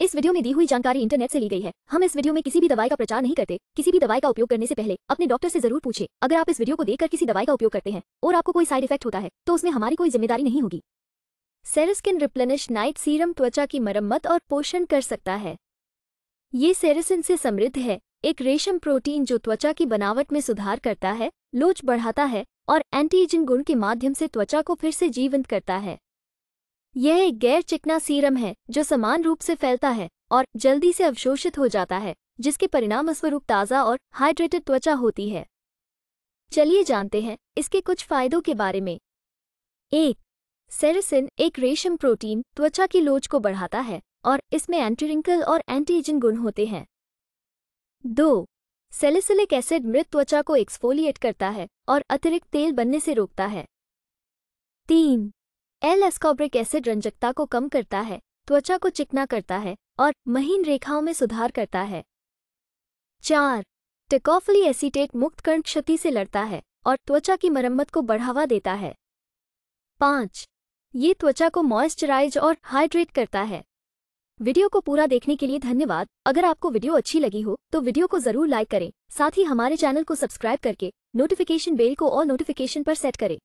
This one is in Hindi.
इस वीडियो में दी हुई जानकारी इंटरनेट से ली गई है हम इस वीडियो में किसी भी दवाई का प्रचार नहीं करते किसी भी दवाई का उपयोग करने से पहले अपने डॉक्टर से जरूर पूछे अगर आप इस वीडियो को देखकर किसी दवाई का उपयोग करते हैं और आपको कोई साइड इफेक्ट होता है तो उसमें हमारी कोई जिम्मेदारी नहीं होगी सेरेस्किन रिप्लेनिश नाइट सीरम त्वचा की मरम्मत और पोषण कर सकता है ये सेरेसिन से समृद्ध है एक रेशम प्रोटीन जो त्वचा की बनावट में सुधार करता है लोच बढ़ाता है और एंटीजिन गुण के माध्यम से त्वचा को फिर से जीवंत करता है यह एक गैर चिकना सीरम है जो समान रूप से फैलता है और जल्दी से अवशोषित हो जाता है जिसके परिणाम स्वरूप ताज़ा और हाइड्रेटेड त्वचा होती है चलिए जानते हैं इसके कुछ फायदों के बारे में एक सेरेसिन एक रेशम प्रोटीन त्वचा की लोच को बढ़ाता है और इसमें एंटीरिंकल और एंटीजन गुण होते हैं दो सेलिसिलिक एसिड मृत त्वचा को एक्सफोलिएट करता है और अतिरिक्त तेल बनने से रोकता है तीन एल एस्कॉब्रिक एसिड रंजकता को कम करता है त्वचा को चिकना करता है और महीन रेखाओं में सुधार करता है चार टेकॉफली एसिटेट मुक्त कर्ण क्षति से लड़ता है और त्वचा की मरम्मत को बढ़ावा देता है पाँच ये त्वचा को मॉइस्चराइज और हाइड्रेट करता है वीडियो को पूरा देखने के लिए धन्यवाद अगर आपको वीडियो अच्छी लगी हो तो वीडियो को जरूर लाइक करें साथ ही हमारे चैनल को सब्सक्राइब करके नोटिफिकेशन बेल को और नोटिफिकेशन पर सेट करें